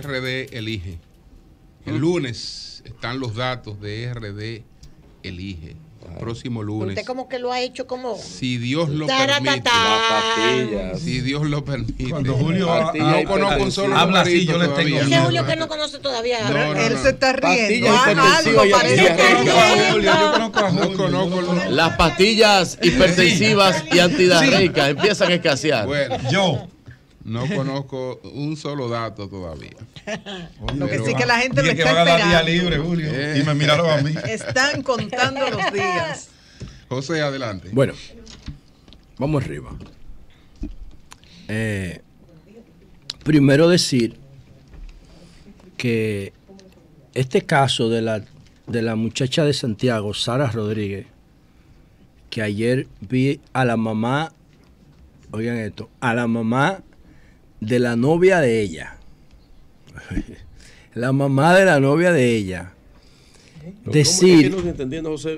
RD Elige. El lunes están los datos de RD Elige. El próximo lunes. Usted como que lo ha hecho como... Si Dios lo permite. Si Dios lo permite. Cuando Julio ah, no conozco un solo habla así, yo le tengo Dice Julio que no conoce todavía. Él se está riendo. Las pastillas hipertensivas y antidiarreicas empiezan a escasear. Bueno, yo no conozco un solo dato todavía. Lo que sí que la gente me está esperando. libre, Julio. Y me miraron a mí. Están contando los días. José, adelante. Bueno, vamos arriba. Eh, primero decir que este caso de la, de la muchacha de Santiago, Sara Rodríguez, que ayer vi a la mamá, oigan esto, a la mamá de la novia de ella, la mamá de la novia de ella, decir.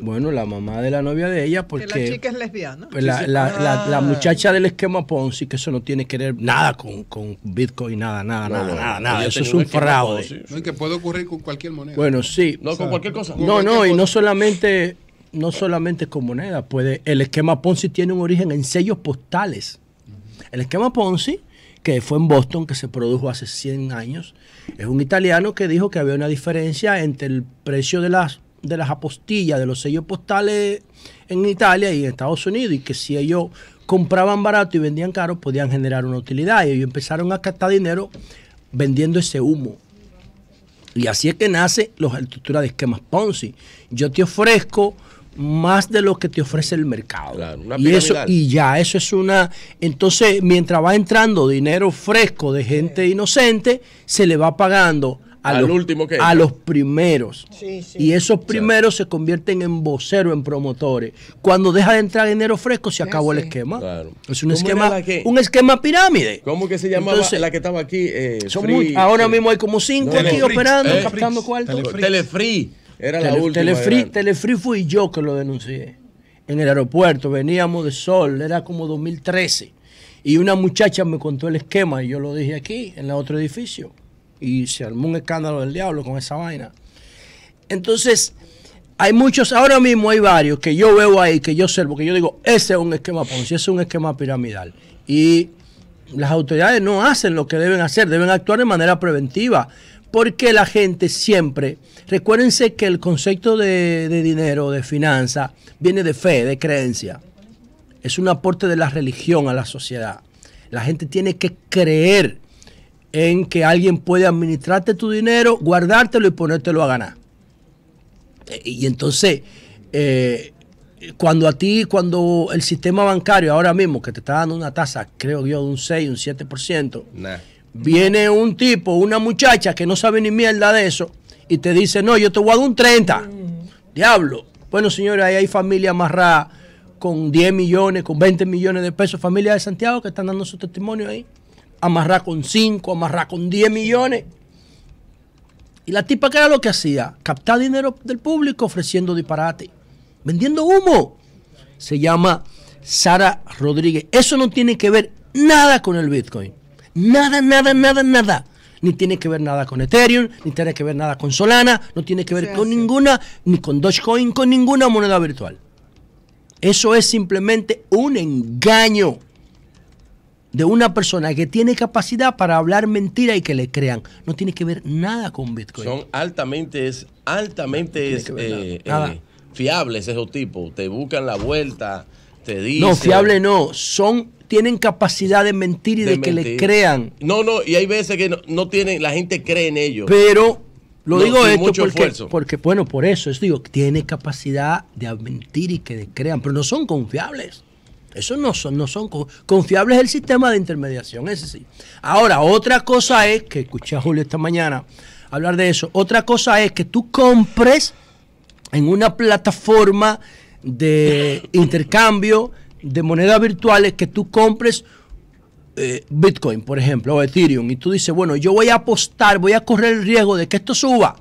Bueno, la mamá de la novia de ella, porque. Que la chica es lesbiana. Pues la, la, ah. la, muchacha del esquema Ponzi, que eso no tiene que ver nada con, con Bitcoin, nada, nada, nada, nada, Eso es un fraude. que puede ocurrir con cualquier moneda. Bueno, sí. No, con cualquier cosa. No, no, y no solamente. No solamente con moneda, puede. El esquema Ponzi tiene un origen en sellos postales. El esquema Ponzi que fue en Boston, que se produjo hace 100 años. Es un italiano que dijo que había una diferencia entre el precio de las, de las apostillas, de los sellos postales en Italia y en Estados Unidos, y que si ellos compraban barato y vendían caro, podían generar una utilidad. Y ellos empezaron a gastar dinero vendiendo ese humo. Y así es que nace la estructura de esquemas Ponzi. Yo te ofrezco más de lo que te ofrece el mercado. y eso y ya, eso es una entonces mientras va entrando dinero fresco de gente inocente, se le va pagando a, los, a los primeros. Y esos primeros se convierten en voceros, en promotores. Cuando deja de entrar dinero fresco, se acabó el esquema. Es un esquema, un esquema pirámide. ¿Cómo que se llamaba Entonces, la que estaba aquí? Eh, ahora mismo hay como cinco aquí operando, eh, captando cuartos. Telefree. Era la última. Telefree, fui yo que lo denuncié. En el aeropuerto, veníamos de Sol, era como 2013. Y una muchacha me contó el esquema y yo lo dije aquí, en el otro edificio. Y se armó un escándalo del diablo con esa vaina. Entonces, hay muchos, ahora mismo hay varios que yo veo ahí, que yo observo, que yo digo, ese es un esquema Ponzi, ese es un esquema piramidal. Y las autoridades no hacen lo que deben hacer, deben actuar de manera preventiva. Porque la gente siempre, recuérdense que el concepto de, dinero, de finanza, viene de fe, de creencia. Es un aporte de la religión a la sociedad. La gente tiene que creer en que alguien puede administrarte tu dinero, guardártelo y ponértelo a ganar. E, y entonces, eh, cuando a ti, cuando el sistema bancario ahora mismo, que te está dando una tasa, creo yo, de un 6, un 7%, Viene un tipo, una muchacha que no sabe ni mierda de eso y te dice, no, yo te voy a dar un 30. Diablo. Bueno, señores, ahí hay familia amarrada con 10 millones, con 20 millones de pesos, familia de Santiago que están dando su testimonio ahí. amarrá con 5, amarrar con 10 millones. Y la tipa que era lo que hacía, captar dinero del público ofreciendo disparate, vendiendo humo. Se llama Sara Rodríguez. Eso no tiene que ver nada con el Bitcoin. Nada, nada, nada, nada. Ni tiene que ver nada con Ethereum, ni tiene que ver nada con Solana, no tiene que ver con ninguna, ni con Dogecoin, con ninguna moneda virtual. Eso es simplemente un engaño de una persona que tiene capacidad para hablar mentira y que le crean. No tiene que ver nada con Bitcoin. Son altamente, es, altamente eh, eh, fiables esos tipos. Te buscan la vuelta, te dicen. No, fiable no. Son tienen capacidad de mentir y de, que le crean. No, no, y hay veces que no, tienen, la gente cree en ellos. Pero lo digo esto porque, porque, bueno, por eso, es digo, tiene capacidad de mentir y que le crean, pero no son confiables. Eso no son, no son confiables el sistema de intermediación, ese sí. Ahora, otra cosa es, que escuché a Julio esta mañana hablar de eso, otra cosa es que tú compres en una plataforma de intercambio de monedas virtuales que tú compres eh, Bitcoin, por ejemplo, o Ethereum, y tú dices, bueno, yo voy a apostar, voy a correr el riesgo de que esto suba.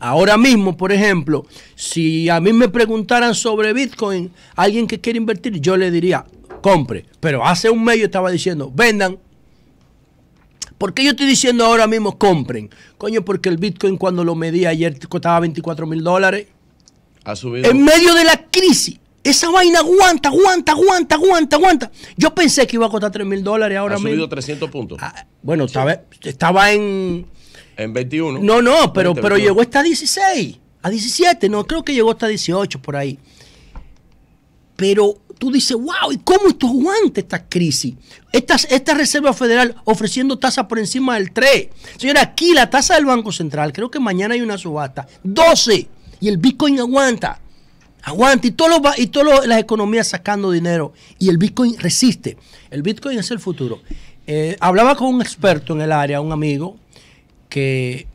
Ahora mismo, por ejemplo, si a mí me preguntaran sobre Bitcoin, alguien que quiere invertir, yo le diría, compre. Pero hace un mes yo estaba diciendo, vendan. ¿Por qué yo estoy diciendo ahora mismo compren? Coño, porque el Bitcoin cuando lo medí ayer costaba 24 mil dólares. Ha subido. En medio de la crisis. Esa vaina aguanta, aguanta, aguanta, aguanta, aguanta. Yo pensé que iba a costar 3 mil dólares ahora ha mismo. Ha subido 300 puntos. Ah, bueno, estaba, en... En 21. No, no, pero, pero llegó hasta 16, a 17, no, creo que llegó hasta 18 por ahí. Pero tú dices, wow, ¿y cómo esto aguanta esta crisis? Esta, esta Reserva Federal ofreciendo tasas por encima del 3. Señora, aquí la tasa del Banco Central, creo que mañana hay una subasta, 12, y el Bitcoin aguanta. Aguante. Y todas todas las economías sacando dinero. Y el Bitcoin resiste. El Bitcoin es el futuro. Eh, hablaba con un experto en el área, un amigo, que,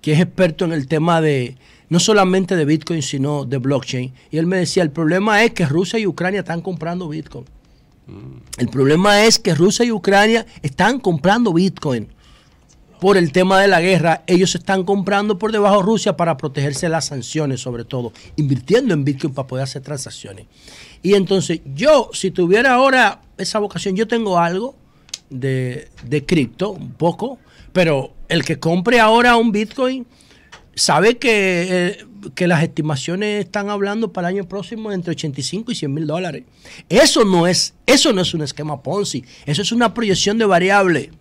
que es experto en el tema de, no solamente de Bitcoin, sino de blockchain. Y él me decía, el problema es que Rusia y Ucrania están comprando Bitcoin. Mm. El problema es que Rusia y Ucrania están comprando Bitcoin por el tema de la guerra, ellos están comprando por debajo Rusia para protegerse las sanciones, sobre todo, invirtiendo en Bitcoin para poder hacer transacciones. Y entonces, yo, si tuviera ahora esa vocación, yo tengo algo de, cripto, un poco, pero el que compre ahora un Bitcoin sabe que, eh, las estimaciones están hablando para el año próximo entre 85 y 100 mil dólares. Eso no es, eso no es un esquema Ponzi, eso es una proyección de variable.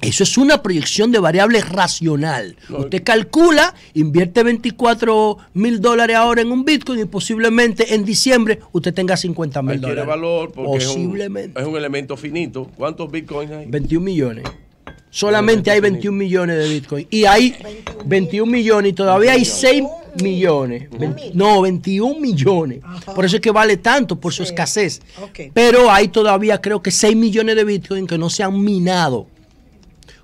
Eso es una proyección de variable racional. Usted calcula, invierte 24 mil dólares ahora en un Bitcoin y posiblemente en diciembre usted tenga 50 mil dólares. valor porque posiblemente. Es, un, elemento finito. ¿Cuántos Bitcoins hay? 21 millones. Solamente hay 21 millones de Bitcoin. Y hay 21 millones y todavía hay 6 millones. No, 21 millones. Por eso es que vale tanto, por su escasez. Pero hay todavía creo que 6 millones de Bitcoin que no se han minado.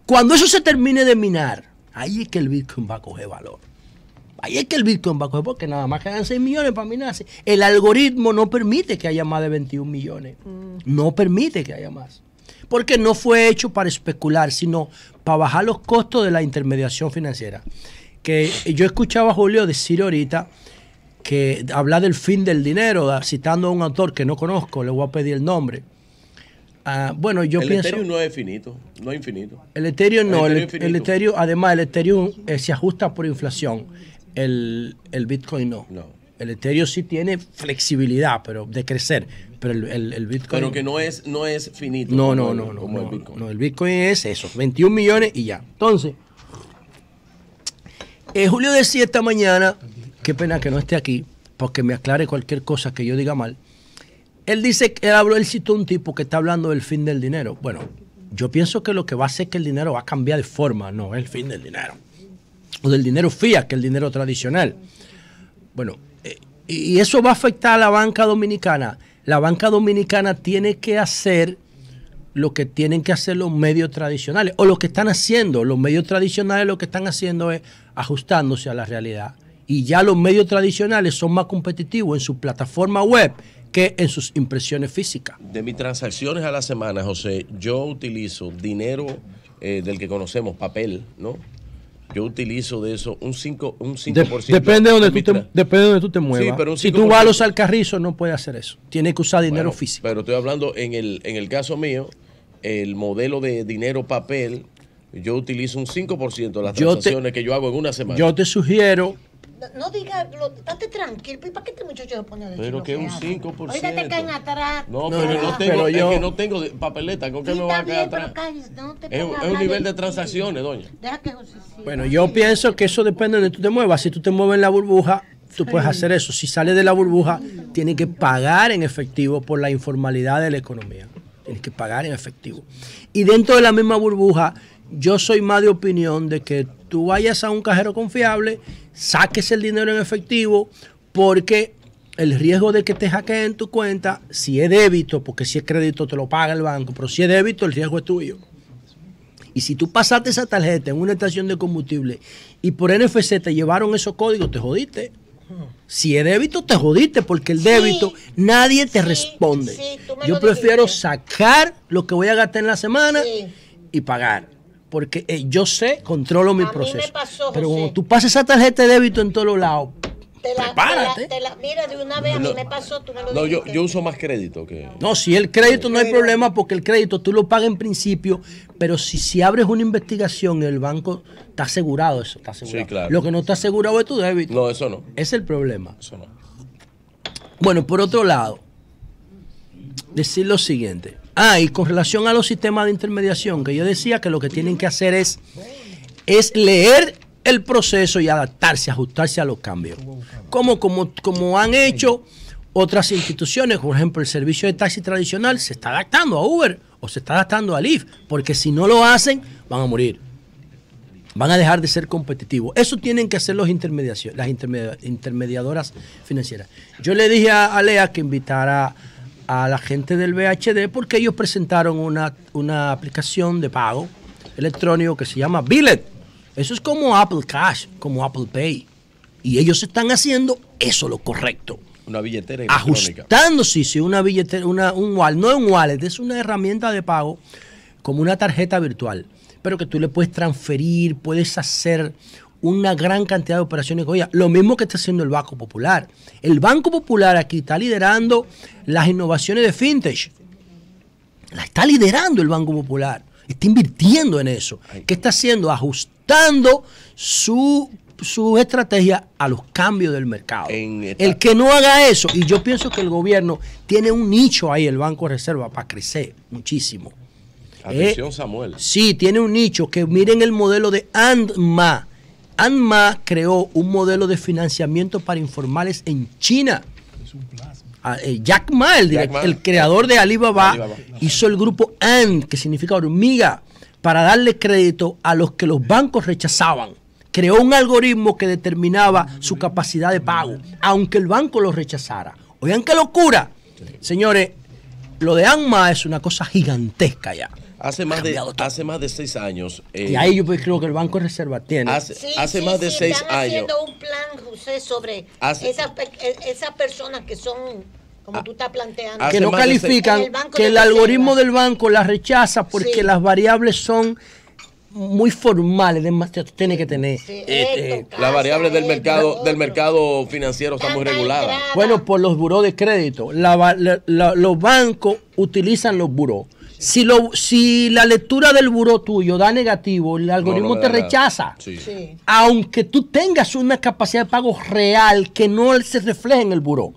Cuando eso se termine de minar, ahí es que el Bitcoin va a coger valor. Ahí es que el Bitcoin va a coger, porque nada más quedan 6 millones para minarse. El algoritmo no permite que haya más de 21 millones. Mm. No permite que haya más. Porque no fue hecho para especular, sino para bajar los costos de la intermediación financiera. Que yo escuchaba a Julio decir ahorita que habla del fin del dinero, citando a un autor que no conozco, le voy a pedir el nombre Ah, bueno, yo pienso. El Ethereum no es finito, no es infinito. El Ethereum no, el, además, el Ethereum eh, se ajusta por inflación. El, Bitcoin no. El Ethereum sí tiene flexibilidad, pero de crecer. Pero el, Bitcoin. Pero que no es, no es finito. No, no, no, no. el Bitcoin. No, el Bitcoin es eso, 21 millones y ya. Entonces, eh, Julio decía esta mañana, qué pena que no esté aquí, porque me aclare cualquier cosa que yo diga mal. Él dice, él habló, él un tipo que está hablando del fin del dinero. Bueno, yo pienso que lo que va a hacer es que el dinero va a cambiar de forma, no el fin del dinero. O del dinero fía, que el dinero tradicional. Bueno, eh, y eso va a afectar a la banca dominicana. La banca dominicana tiene que hacer lo que tienen que hacer los medios tradicionales, o lo que están haciendo. Los medios tradicionales lo que están haciendo es ajustándose a la realidad. Y ya los medios tradicionales son más competitivos en su plataforma web que en sus impresiones físicas. De mis transacciones a la semana, José, yo utilizo dinero eh, del que conocemos, papel, ¿no? Yo utilizo de eso un 5%. depende, de donde tú te, depende de tú te muevas. si tú vas a los alcarrizos, no puedes hacer eso. Tienes que usar dinero físico. Pero estoy hablando, en el, caso mío, el modelo de dinero papel, yo utilizo un 5% de las transacciones que yo hago en una semana. Yo te sugiero no digas, Date tranquilo. para qué este muchacho lo pone de Pero que es un 5%. Ahorita te caen atrás. No, pero, no, tengo, yo... es que no tengo papeleta. ¿Con qué me va a caer atrás? es, un nivel de transacciones, doña. Bueno, yo pienso que eso depende de donde tú te muevas. Si tú te mueves en la burbuja, tú puedes hacer eso. Si sales de la burbuja, tienes que pagar en efectivo por la informalidad de la economía. Tienes que pagar en efectivo. Y dentro de la misma burbuja yo soy más de opinión de que tú vayas a un cajero confiable, saques el dinero en efectivo, porque el riesgo de que te hackeen tu cuenta, si es débito, porque si es crédito te lo paga el banco, pero si es débito el riesgo es tuyo. Y si tú pasaste esa tarjeta en una estación de combustible y por NFC te llevaron esos códigos, te jodiste. Si es débito, te jodiste, porque el débito nadie te responde. Yo prefiero sacar lo que voy a gastar en la semana y pagar porque eh, yo sé, controlo mi proceso. pero cuando tú pases esa tarjeta de débito en todos lados, te prepárate. mira, de una vez a mí me pasó, No, yo, uso más crédito que... No, si el crédito no hay problema porque el crédito tú lo pagas en principio, pero si, si abres una investigación, el banco está asegurado eso, Sí, claro. Lo que no está asegurado es tu débito. No, eso no. Es el problema. Eso no. Bueno, por otro lado, decir lo siguiente. Ah, y con relación a los sistemas de intermediación, que yo decía que lo que tienen que hacer es, es leer el proceso y adaptarse, ajustarse a los cambios. Como, como, como han hecho otras instituciones, por ejemplo, el servicio de taxi tradicional se está adaptando a Uber o se está adaptando a Lyft, porque si no lo hacen, van a morir. Van a dejar de ser competitivos. Eso tienen que hacer los las intermediadoras financieras. Yo le dije a Alea que invitara a la gente del VHD porque ellos presentaron una, aplicación de pago electrónico que se llama Billet. Eso es como Apple Cash, como Apple Pay. Y ellos están haciendo eso lo correcto. Una billetera electrónica. Ajustándose, sí, una billetera, un wallet, no es un wallet, es una herramienta de pago como una tarjeta virtual, pero que tú le puedes transferir, puedes hacer una gran cantidad de operaciones con Lo mismo que está haciendo el Banco Popular. El Banco Popular aquí está liderando las innovaciones de fintech. La está liderando el Banco Popular. Está invirtiendo en eso. ¿Qué está haciendo? Ajustando su su estrategia a los cambios del mercado. El que no haga eso, y yo pienso que el gobierno tiene un nicho ahí, el Banco Reserva, para crecer muchísimo. Eh, Atención, Samuel. Sí, tiene un nicho que miren el modelo de ANDMA ANMA creó un modelo de financiamiento para informales en China. Ah, eh, Jack Ma, el, creador de Alibaba, hizo el grupo AND, que significa hormiga, para darle crédito a los que los bancos rechazaban. Creó un algoritmo que determinaba su capacidad de pago, aunque el banco lo rechazara. Oigan qué locura. Señores, lo de ANMA es una cosa gigantesca ya. Hace más, de, hace más de seis años. Eh, y ahí yo pues, creo que el Banco de Reserva tiene. Hace, más de seis están años. haciendo un plan, José, sobre esas, e, personas que son, como ah, tú estás planteando, que no califican, que el algoritmo del banco las rechaza porque las variables son muy formales demasiado tiene que tener. Eh, este, eh, las variables del mercado del mercado financiero está muy regulada Bueno, por los buró de crédito. los bancos utilizan los buró. Si, lo, si la lectura del buró tuyo da negativo, el algoritmo te rechaza. Aunque tú tengas una capacidad de pago real que no se refleja en el buró.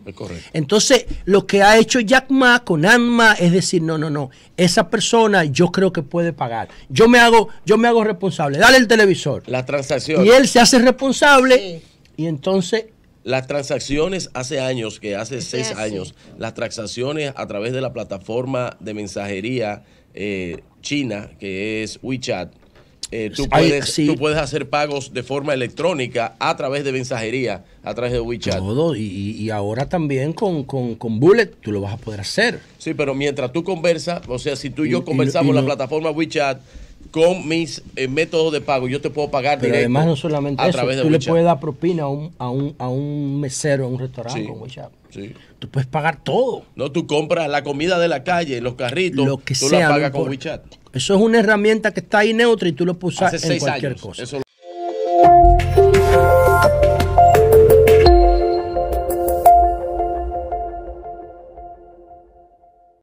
Entonces, lo que ha hecho Jack Ma con Anma es decir, no, no, no, esa persona yo creo que puede pagar. Yo me hago, yo me hago responsable. Dale el televisor. La transacción. Y él se hace responsable y entonces las transacciones hace años, que hace seis años, las transacciones a través de la plataforma de mensajería eh, china, que es WeChat, eh, tú, puedes, tú, puedes, hacer pagos de forma electrónica a través de mensajería, a través de WeChat. Todo, y, ahora también con, Bullet tú lo vas a poder hacer. Sí, pero mientras tú conversas, o sea, si tú y yo conversamos en la plataforma WeChat, con mis eh, métodos de pago, yo te puedo pagar Pero directo. Además, no solamente a eso, tú le puedes dar propina a un, a un, a un mesero en un restaurante con WeChat. Tú puedes pagar todo. No, tú compras la comida de la calle, los carritos, Lo que tú sea, pagas con WeChat. Eso es una herramienta que está ahí neutra y tú lo puedes en cualquier cosa.